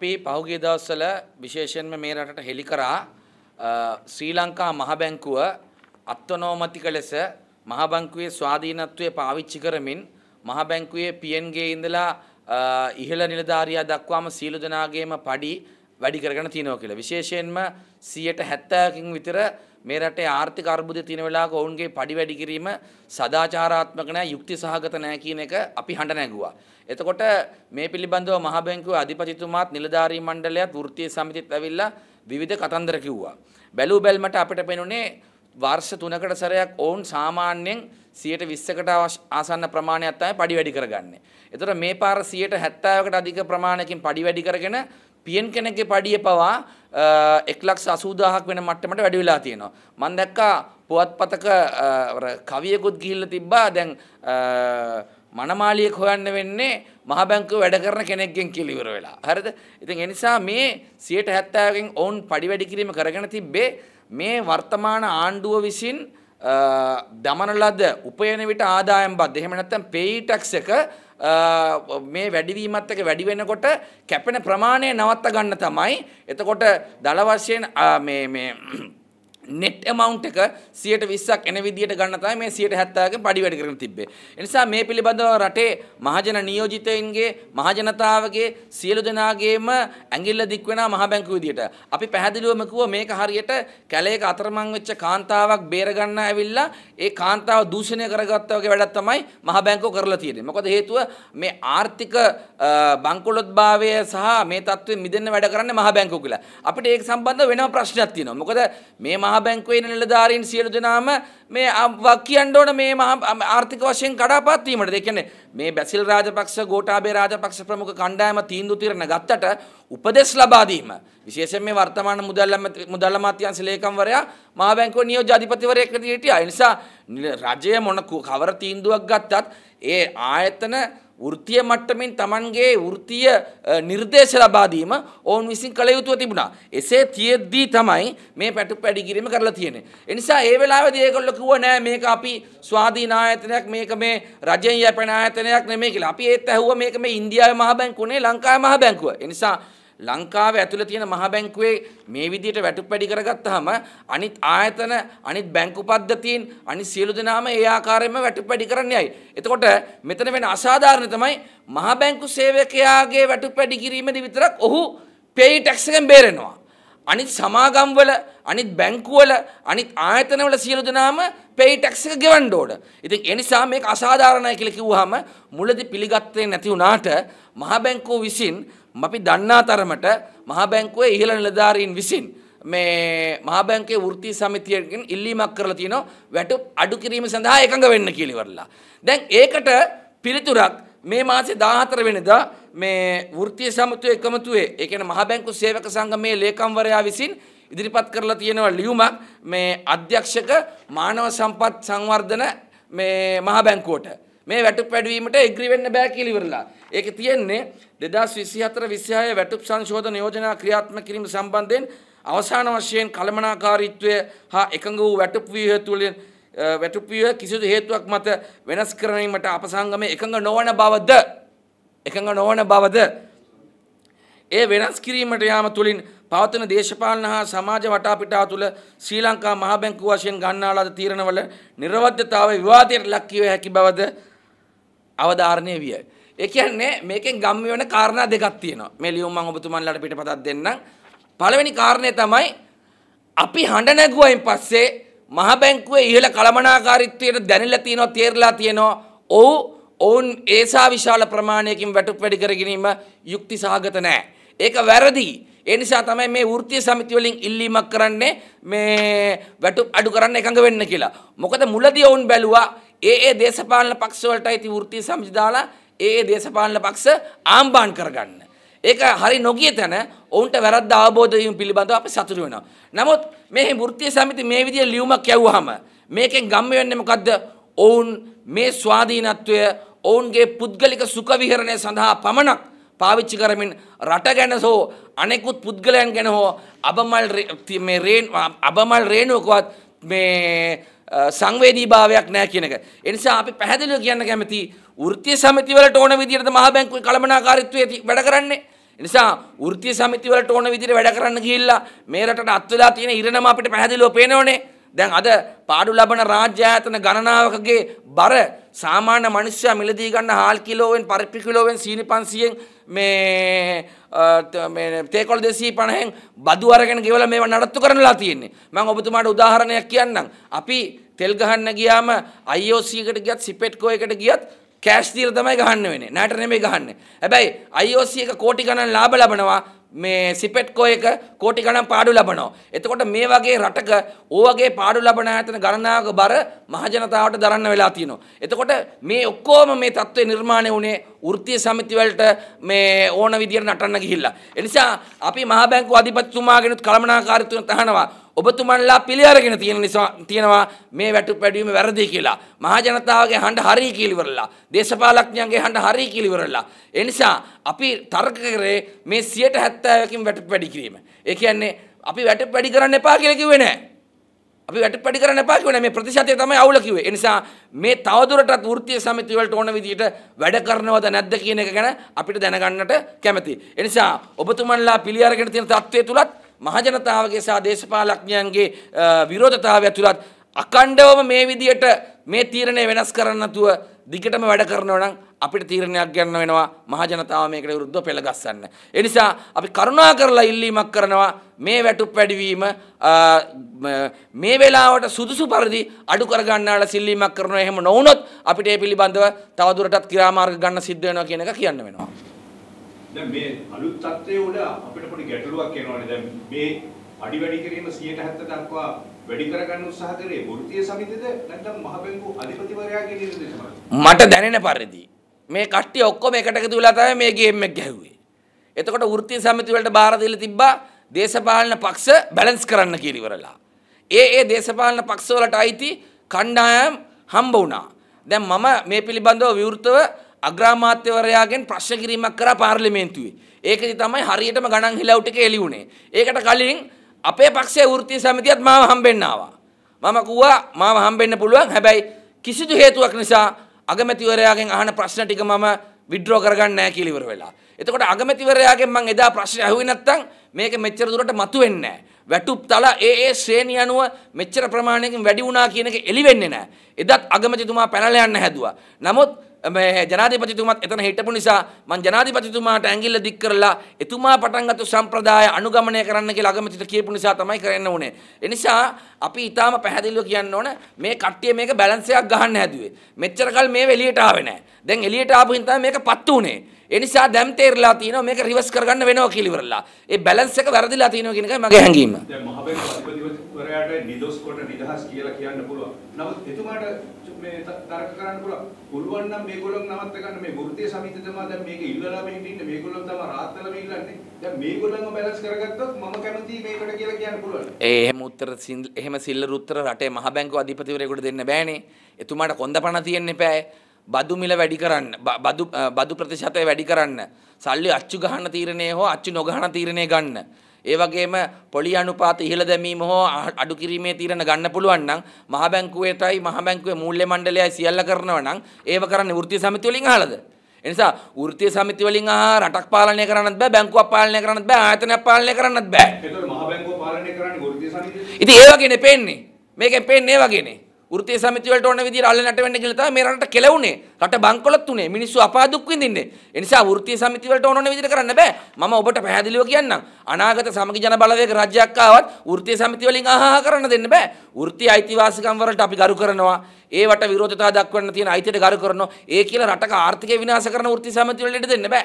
අපි පහුගිය දවස්වල විශේෂයෙන්ම මේ රටට හෙළි කරා ශ්‍රී ලංකා මහ බැංකුව අත්නෝමතික ලෙස මහ බැංකුවේ ස්වාධීනත්වය පාවිච්චි කරමින් මහ බැංකුවේ PN ගේ ඉඳලා ඉහළ නිලධාරියා දක්වාම සීලු දෙනාගේම padi වැඩි කරගෙන තියෙනවා කියලා. විශේෂයෙන්ම 70%කින් විතර මේ රටේ ආර්ථික අර්බුදය තියෙන වෙලාවක ඔවුන්ගේ පඩි වැඩි කිරීම සදාචාරාත්මක නැහැ, යුක්ති සහගත නැහැ කියන එක අපි හඬ නැගුවා. එතකොට මේ පිළිබඳව මහ බැංකුවේ අධිපතිතුමාත් නිලධාරී මණ්ඩලයත් වෘත්තීය සමිතිත් ඇවිල්ලා විවිධ කතන්දර කිව්වා. බැලූ බැල්මට අපිට පෙනුනේ වර්ෂ තුනකට සැරයක් ඔවුන් සාමාන්‍යයෙන් 120කට ආසන්න ප්‍රමාණයක් තමයි පඩි වැඩි කරගන්නේ. එතකොට මේ පාර 170කට අධික ප්‍රමාණයකින් පඩි වැඩි කරගෙන පියෙන් කෙනෙක්ගේ පඩිය පවා එක්ලක්ෂ අසූදාහක් වෙන මට්ටමට වැඩි වෙලා තියෙනවා. මම දැක්කා පුවත්පතක කවියකුත් ගිහිල්ලා තිබ්බා දැන් මනමාලියෙක් හොයන්න වෙන්නේ මහ බැංකුව වැඩ කරන කෙනෙක්ගෙන් කියලා ඉවර වෙලා. හරිද? ඉතින් ඒ නිසා මේ 70%කින් ඔවුන් පඩි වැඩි කිරීම කරගෙන තිබ්බේ මේ වර්තමාන ආණ්ඩුව විසින් දමන ලද උපයන විට ආදායම් බද්ද එහෙම නැත්නම් pay tax එක මේ වැඩිවීමත් එක වැඩි වෙනකොට කැපෙන ප්‍රමාණය නවත්ත ගන්න තමයි එතකොට දල වශයෙන් මේ මේ net amount එක 120ක් එන විදියට ගන්න තමයි මේ 170ක පඩි වැඩි කරගෙන තිබ්බේ. ඒ නිසා මේ පිළිබඳව රටේ මහජන නියෝජිතයින්ගේ මහජනතාවගේ සියලු දෙනාගේම ඇඟිල්ල දික් වෙනා මහ බැංකුව විදියට. අපි පැහැදිලිවම කිව්වා මේක හරියට කැලේක අතරමං වෙච්ච කාන්තාවක් බේර ගන්න ඇවිල්ලා ඒ කාන්තාව දූෂණය කරගත්තා වගේ වැඩක් තමයි මහ බැංකුව කරලා තියෙන්නේ. මොකද හේතුව මේ ආර්ථික බංකොලොත් භාවය සහ මේ තත්ත්වය මිදන්න වැඩ කරන්න මහ බැංකු කියලා. අපිට ඒක සම්බන්ධ වෙනම ප්‍රශ්නයක් තියෙනවා. මොකද මේ මහ බැංකුවේ නිලධාරීන් සියලු දෙනාම මේ කියන්න ඕන මේ ආර්ථික වශයෙන් කඩාපත් වීමට. ඒ කියන්නේ මේ බැසිල් රාජපක්ෂ, ගෝඨාභය රාජපක්ෂ ප්‍රමුඛ කණ්ඩායම තීන්දුව తీරන ගත්තට උපදෙස් ලබා දීම විශේෂයෙන් මේ වර්තමාන මුදල් මුදල් අමාත්‍යාංශ ලේකම්වරයා මහ බැංකුවේ නියෝජ්‍ය අධිපතිවරයෙක් විදිහට හිටියා. ඒ නිසා රජය මොන කවර තීන්දුවක් ගත්තත් ඒ ආයතන වෘතිය මට්ටමින් Tamanගේ වෘතිය නිර්දේශ ලබා දීම ඔවුන් විසින් කළ යුතුව තිබුණා. එසේ තියෙද්දී තමයි මේ පැටු පැඩි කිරීම කරලා තියෙන්නේ. ඒ නිසා ඒ වෙලාවේදී ඒගොල්ලෝ කිව්වා නෑ මේක අපි ස්වාධීන ආයතනයක් මේක මේ රජෙන් යැපෙන ආයතනයක් නෙමෙයි කියලා. අපි ඒත් ඇහුවා මේක මේ ඉන්දියාවේ මහ බැංකුව නේ ලංකාවේ මහ බැංකුව. ඒ නිසා ලංකාව ඇතුළ තියෙන මහ බැංකුවේ මේ විදියට වැටුප් වැඩි කරගත්තාම අනිත් ආයතන අනිත් බැංකු පද්ධතීන් අනිත් සියලු දෙනාම ඒ ආකාරයෙන්ම වැටුප් වැඩි කරන්න යයි. එතකොට මෙතන වෙන අසාධාරණ තමයි මහ බැංකු සේවකයාගේ වැටුප් වැඩි කිරීමේදී විතරක් ඔහු පේයි ටැක්ස් එකෙන් බේරෙනවා. අනිත් සමාගම්වල අනිත් බැංකුවල අනිත් ආයතනවල සියලු දෙනාම පේයි ටැක්ස් එක ගෙවන්න ඕන. ඉතින් ඒ නිසා මේක අසාධාරණයි කියලා කිව්වහම මුලදී පිළිගත්තේ නැති වුණාට මහ බැංකුව විසින් අපි දන්නා තරමට මහා බැංකුවේ ඉහළ නිලධාරීන් විසින් මේ මහා බැංකුවේ වෘත්තීය සමිතියකින් ඉල්ලීමක් කරලා තිනවා වැටුප් අඩු කිරීම සඳහා එකඟ වෙන්න කියලා ඉවරලා. දැන් ඒකට පිළිතුරක් මේ මාසේ 14 වෙනිදා මේ වෘත්තීය සමිතිය එකමුතුවේ ඒ කියන්නේ මහා බැංකු සේවක සංගමේ ලේකම්වරයා විසින් ඉදිරිපත් කරලා තියෙනවා ලියුමක් මේ අධ්‍යක්ෂක මානව සම්පත් සංවර්ධන මේ මහා බැංකුවට මේ වැටුප් වැඩිවීමට එග්‍රි වෙන්න බෑ කියලා ඉවරලා. ඒකේ තියෙන්නේ 2024 26 වැටුප් සංශෝධන යෝජනා ක්‍රියාත්මක කිරීම සම්බන්ධයෙන් අවසාන වශයෙන් කළමනාකාරීත්වය හා එකඟ වූ වැටුප් ව්‍යුහය තුළ වැටුප් ව්‍යුහය කිසිදු හේතුවක් මත වෙනස් කිරීමට අප සංගමයේ එකඟ නොවන බවද එකඟ නොවන බවද ඒ වෙනස් කිරීමට යාම තුළින් පවතන දේශපාලන හා සමාජ වටාපිටා තුළ ශ්‍රී ලංකා මහ බැංකුව වශයෙන් ගන්නා ලද තීරණවල නිර්වද්‍යතාවය විවාදයට ලක් කිව හැකි බවද අවධාරණය විය. ඒ කියන්නේ මේකෙන් ගම්ම වෙන කාරණා දෙකක් තියෙනවා. මේ ලියුම් මම ඔබතුමන්ලාට පිටපතක් දෙන්නම්. පළවෙනි කාරණය තමයි අපි හඬ නැගුවයින් පස්සේ මහ බැංකුවේ ඉහළ කළමනාකාරීත්වයට දැනෙලා තියෙනවා තේරලා තියෙනවා. ඔව් ඔවුන් ඒසා විශාල ප්‍රමාණයකින් වැටුප් වැඩි කර ගැනීම යුක්ති සහගත නෑ. ඒක වැරදි. ඒ නිසා තමයි මේ වෘත්තීය සමිති වලින් ඉල්ලීමක් කරන්නේ මේ වැටුප් අඩු කරන්න එකඟ වෙන්න කියලා. මොකද මුලදී ඔවුන් බැලුවා ඒ ඒ දේශපාලන පක්ෂවලට අයිති වෘත්තීය සමිති දාලා ඒ ඒ දේශපාලන පක්ෂ ආම්බාන් කරගන්න. ඒක හරි නොගිය තැන ඔවුන්ට වැරද්ද අවබෝධ වීම පිළිබඳව අපි සතුටු වෙනවා. නමුත් මේ වෘත්තීය සමිති මේ විදිහේ ලියුමක් යවුවාම මේකෙන් ගම්ම වෙන්නේ මොකද්ද? ඔවුන් මේ ස්වාධීනත්වය ඔවුන්ගේ පුද්ගලික සුඛ විහරණය සඳහා පමණක් පාවිච්චි කරමින් රට ගැන හෝ අනෙකුත් පුද්ගලයන් ගැන හෝ අබමල් මේ රේන් අබමල් රේණුවකවත් මේ සංවේදීභාවයක් නැහැ කියන එක. ඒ නිසා අපි පැහැදිලිව කියන්න කැමති වෘත්තීය සමිති වලට ඕන විදිහට මහ බැංකුවේ කළමනාකාරීත්වයේ වැඩ කරන්නේ. ඒ නිසා වෘත්තීය සමිති වලට ඕන විදිහට වැඩ කරන්න ගිහිල්ලා මේ රටට අත් වෙලා තියෙන ඉරණම අපිට පැහැදිලිව පේනෝනේ. දැන් අද පාඩු ලබන රාජ්‍ය ආයතන ගණනාවකගේ බර සාමාන්‍ය මිනිස්සයා මිලදී ගන්න හාල් කිලෝවෙන් පරිප්පු කිලෝවෙන් සීනි 500න් මේ මේ තේකොළ 250න් බදු අරගෙන ගෙවලා මේවා නඩත්තු කරනලා තියෙන්නේ. මම ඔබතුමාට උදාහරණයක් කියන්නම්. අපි තෙල් ගහන්න ගියාම IOC එකට ගියත් සිපෙට්කෝ එකට ගියත් කෑෂ් දීලා තමයි ගහන්න වෙන්නේ. නෑට නෙමෙයි ගහන්නේ. හැබැයි IOC එක කෝටි ගණන් ලාභ ලබනවා. මේ සිපෙට්කෝ එක කෝටි ගණන් පාඩු ලබනවා. එතකොට මේ වගේ රටක ඕවගේ පාඩු ලබන ඇතන ගණනාවක බර මහජනතාවට දරන්න වෙලා තියෙනවා. එතකොට මේ ඔක්කොම මේ தત્ත්වය නිර්මාණය වුණේ වෘත්තීය සමිති වලට මේ ඕන විදියට නටන්න ගිහිල්ලා. එනිසා අපි මහා බැංකුව අධිපතිතුමාගෙනුත් කළමනාකාරීත්වයෙන් තහනවා. ඔබතුමන්ලා පිළි අරගෙන තියෙන නිසා තියෙනවා මේ වැටුප් වැඩිවීම වැරදි කියලා. මහා ජනතාවගේ හඬ හරි කියලා දේශපාලඥයන්ගේ හඬ හරි කියලා ඒ නිසා අපි තර්ක කරේ මේ 70%කින් වැටුප් වැඩි කිරීම. ඒ කියන්නේ අපි වැටුප් වැඩි කරන්න එපා කියලා කිව්වේ නෑ. අපි වැට පඩි කරන්න එපා කිව්වනේ මේ ප්‍රතිශතය තමයි අවුල කිව්වේ. ඒ නිසා මේ තවදුරටත් වෘත්තීය සමිති වලට ඕන විදිහට වැඩ කරනවද නැද්ද කියන එක ගැන අපිට දැනගන්නට කැමතියි. ඒ නිසා ඔබතුමන්ලා පිළි අරගෙන තියෙන தත්ත්වයේ තුලත් මහජනතාවගේ සහ දේශපාලඥයන්ගේ විරෝධතාවය ඇතුළත් අකණ්ඩවම මේ විදියට මේ තීරණය වෙනස් කරන්න නැතුව දිගටම වැඩ කරනවා නම් අපිට තීරණයක් ගන්න වෙනවා මහජනතාව මේකට විරුද්ධව පෙළගස්සන්න. ඒ නිසා අපි කරුණා කරලා ඉල්ලීමක් කරනවා මේ වැටුප් වැඩිවීම මේ වෙලාවට සුදුසු පරිදි අඩු කර ගන්නාලා සිල්ලීමක් කරනවා. එහෙම නොවුනොත් අපිට ඒ පිළිබඳව තවදුරටත් ක්‍රියාමාර්ග ගන්න සිද්ධ වෙනවා කියන එක කියන්න වෙනවා. දැන් මේ අලුත් තත්ත්වයේ උඩ අපිට පොඩි ගැටලුවක් එනවානේ. දැන් මේ අඩි වැඩි කිරීම 170 දක්වා වැඩි කරගන්න උත්සාහ කරේ වෘත්තීය සමිතියද නැත්නම් මහබැංකු අධිපතිවරයාගේ නිර්දේශමද? මට දැනෙන පරිදි මේ කට්ටිය ඔක්කොම එකට එකතු වෙලා තමයි මේ ගේම් එක ගැහුවේ. එතකොට වෘත්තීය සමිති වලට බාර දීලා තිබ්බා දේශපාලන පක්ෂ බැලන්ස් කරන්න කියලා ඉවරලා. ඒ ඒ දේශපාලන පක්ෂ වලට අයිති කණ්ඩායම් හම්බ වුණා. දැන් මම මේ පිළිබඳව විවෘතව අග්‍රාමාත්‍යවරයාගෙන් ප්‍රශ්න කිරීමක් කරා පාර්ලිමේන්තුවේ. ඒකදී තමයි හරියටම ගණන් හිලව් ටික එළි උනේ. ඒකට කලින් අපේ පක්ෂයේ වෘත්තීය සමිතියත් මාව හම්බෙන්න ආවා. මම කිව්වා මාව හම්බෙන්න පුළුවන්. හැබැයි කිසිදු හේතුවක් නිසා අගමැතිවරයාගෙන් අහන ප්‍රශ්න ටික මම විඩ්‍රෝ කරගන්න නෑ කියලා ඉවර වෙලා. එතකොට අගමැතිවරයාගෙන් මං එදා ප්‍රශ්න අහුවේ නැත්තම් මේක මෙච්චර දුරට මතුවෙන්නේ නෑ. වැටුප් තල ඒ ඒ ශ්‍රේණිය අනුව මෙච්චර ප්‍රමාණයකින් වැඩි වුණා කියන එක එළි වෙන්නේ නෑ. එදත් අගමැතිතුමා පැනලා යන්න හැදුවා. නමුත් මේ ජනාධිපතිතුමත් එතන හිටපු නිසා මං ජනාධිපතිතුමාට ඇඟිල්ල දික් කරලා එතුමා පටන්ගත්තු සම්ප්‍රදාය අනුගමනය කරන්න කියලා අගමැතිට කියපු නිසා තමයි කරන්න ඕනේ. ඒ නිසා අපි ඊටාම පැහැදිලිව කියන්න ඕන මේ කට්ටිය මේක බැලන්ස් එකක් ගහන්න හැදුවේ. මෙච්චර කල් මේ එළියට ආවේ නැහැ. දැන් එළියට ආපු හින්දා මේක පත්තු උනේ. එනිසා දැම් තේරලා තියෙනවා මේක රිවර්ස් කරගන්න වෙනවා කියලා ඉවරලා. ඒ බැලන්ස් එක වැරදිලා තියෙනවා කියන එකයි මගේ හැඟීම. දැන් මහබෙන් අධිපතිවරයාට නිදොස් කොට නිදහස් කියලා කියන්න පුළුවන්. නමුත් එතුමාට මේ තර්ක කරන්න පුළුවන්. පුළුවන් නම් මේගොල්ලෝ නවත්ත ගන්න මේ වෘත්තීය සමිතිය තමයි දැන් මේක ඉල්ලලා මේ ඉන්නේ. මේගොල්ලෝ තමයි රාත්තරම ඉල්ලන්නේ. දැන් මේගොල්ලන්ව බැලන්ස් කරගත්තොත් මම කැමතියි මේකට කියලා කියන්න පුළුවන්. ඒ එහෙම උත්තර එහෙම සිල්ලර උත්තර රටේ මහ බැංකුව අධිපතිවරයෙකුට දෙන්න බෑනේ. එතුමාට කොන්දපණ තියෙන්න එපායි. බදු මිල වැඩි කරන්න බදු ප්‍රතිශතය වැඩි කරන්න සල්ලි අච්චු ගහන තීරණය හෝ අච්චු නොගහන තීරණය ගන්න. ඒ වගේම පොලි අනුපාත ඉහළ දැමීම හෝ අඩු කිරීමේ තීරණ ගන්න පුළුවන් නම් මහ බැංකුවේටයි මහ බැංකුවේ මූල්‍ය මණ්ඩලයයි සියල්ල කරනවා නම් ඒව කරන්නේ වෘත්තීය සමිති වලින් අහලාද? ඒ නිසා වෘත්තීය සමිති වලින් අහා රටක් පාලනය කරන්නත් බෑ බැංකුවක් පාලනය කරන්නත් බෑ ආයතනයක් පාලනය කරන්නත් බෑ. ඒතකොට මහ බැංකුව පාලනය කරන්නේ වෘත්තීය සමිතිය. ඉතින් ඒ වගේනේ පේන්නේ. මේකෙන් පේන්නේ ඒ වගේනේ. වෘත්තීය සමිති වලට ඕන විදියට අල්ලලා නැට වෙන්න කියලා තමයි මේ රටට කෙලවුනේ. රට බංකොලොත් උනේ. මිනිස්සු අපාදුක් විඳින්නේ. ඒ නිසා වෘත්තීය සමිති වලට ඕන ඕන විදියට කරන්න බෑ. මම ඔබට පැහැදිලිව කියන්නම්. අනාගත සමගි ජන බලවේග රජයක් ආවත් වෘත්තීය සමිති වලින් අහහ කරන්න දෙන්න බෑ. වෘත්තීය අයිතිවාසිකම් වලට අපි ගරු කරනවා. ඒවට විරෝධතාව දක්වන්න තියෙන අයිතියට ගරු කරනවා. ඒ කියලා රටක ආර්ථිකය විනාශ කරන වෘත්තීය සමිති වලට දෙන්න බෑ.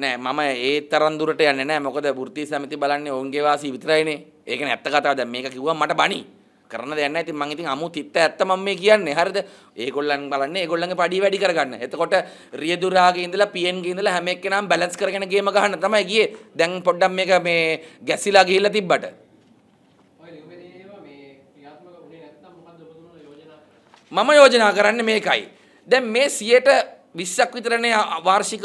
නෑ මම ඒ තරම් දුරට යන්නේ නෑ මොකද වෘත්ති සමිති බලන්නේ ඔවුන්ගේ වාසී විතරයිනේ. ඒක නේ ඇත්ත කතාව. දැන් මේක කිව්වම මට බණි. කරන දෙයක් නැහැ. ඉතින් මම ඉතින් අමු තිත්ත ඇත්ත මම මේ කියන්නේ. හරිද? ඒගොල්ලන් බලන්නේ ඒගොල්ලන්ගේ පඩිය වැඩි කරගන්න. එතකොට රියදුරාගේ ඉඳලා PN ගේ ඉඳලා හැම එක්කෙනාම බැලන්ස් කරගෙන ගේම ගන්න තමයි ගියේ. දැන් පොඩ්ඩක් මේක මේ ගැසිලා ගිහිල්ලා තිබ්බට. මම යෝජනා කරන්නේ මේකයි. දැන් මේ 100ට විස්සක් විතරනේ වාර්ෂික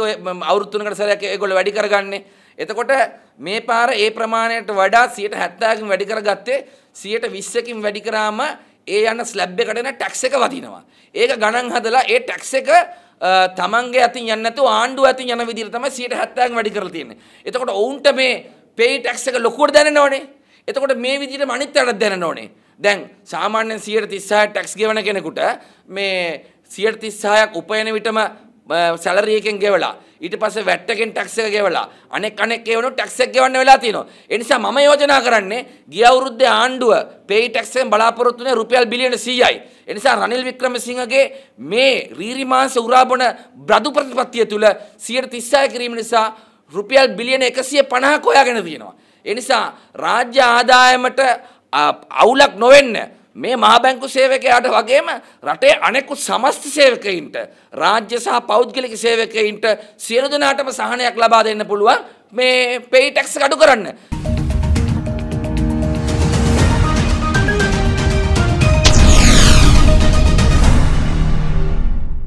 අවුරුත්තුනකට සැරයක් ඒගොල්ල වැඩි කරගන්නේ. එතකොට මේ පාර ඒ ප්‍රමාණයට වඩා 170කින් වැඩි කරගත්තේ 120කින් වැඩි කරාම ඒ යන ස්ලැබ් එකට එන ටැක්ස් එක වදිනවා. ඒක ගණන් හදලා ඒ ටැක්ස් එක තමන්ගේ අතින් යන්නේ නැතුව ආණ්ඩුව අතින් යන විදිහට තමයි 170කින් වැඩි කරලා තියෙන්නේ. එතකොට ඔවුන්ට මේ පේයි ටැක්ස් එක ලොකුවට දැනෙනවනේ. එතකොට මේ විදිහට අනිත් අයටත් දැනෙන්න ඕනේ. දැන් සාමාන්‍යයෙන් 136 ටැක්ස් ගෙවන කෙනෙකුට මේ සියට තිස්සායක් උපයන විටම සැලරියකෙන් ගෙවලා ඊට පස්සේ වැට් එකෙන් ටැක්ස් එක ගෙවලා අනෙක් අනෙක් ඒවනො ටැක්ස් එක ගෙවන්න වෙලා තියෙනවා ඒ නිසා මම යෝජනා කරන්නේ ගිය අවුරුද්දේ ආණ්ඩුව පේයි ටැක්ස් එකෙන් බලාපොරොත්තු වෙන රුපියල් බිලියන 100යි ඒ නිසා රනිල් වික්‍රමසිංහගේ මේ රීරි මාංශ උරාබන බ්‍රදු ප්‍රතිපත්තිය තුල 136 කිරීම නිසා රුපියල් බිලියන 150ක් හොයාගෙන තියෙනවා ඒ නිසා රාජ්‍ය ආදායමට අවුලක් නොවෙන්නේ මේ මහා බැංකු සේවකයාට වගේම රටේ අනෙකුත් සමස්ත සේවකයින්ට රාජ්‍ය සහ පෞද්ගලික සේවකයින්ට සියලු දෙනාටම සහනයක් ලබා දෙන්න පුළුවන් මේ පේටැක්ස් අඩු කරන්න.